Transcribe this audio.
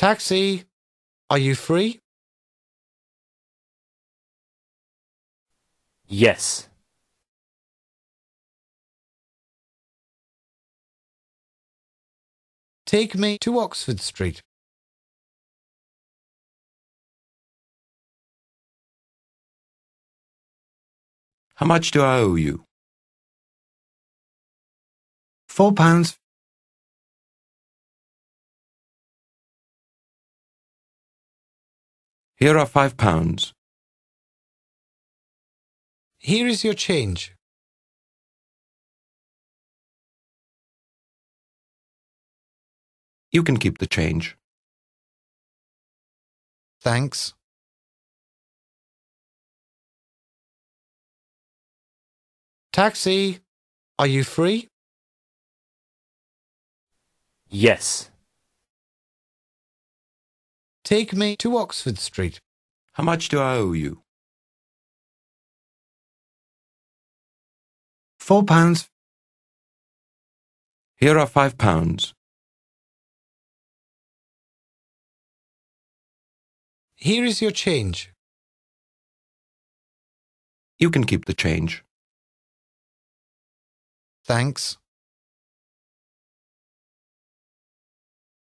Taxi, are you free? Yes. Take me to Oxford Street. How much do I owe you? Four pounds Here are five pounds. Here is your change. You can keep the change. Thanks. Taxi, are you free? Yes. Take me to Oxford Street. How much do I owe you? Four pounds. Here are five pounds. Here is your change. You can keep the change. Thanks.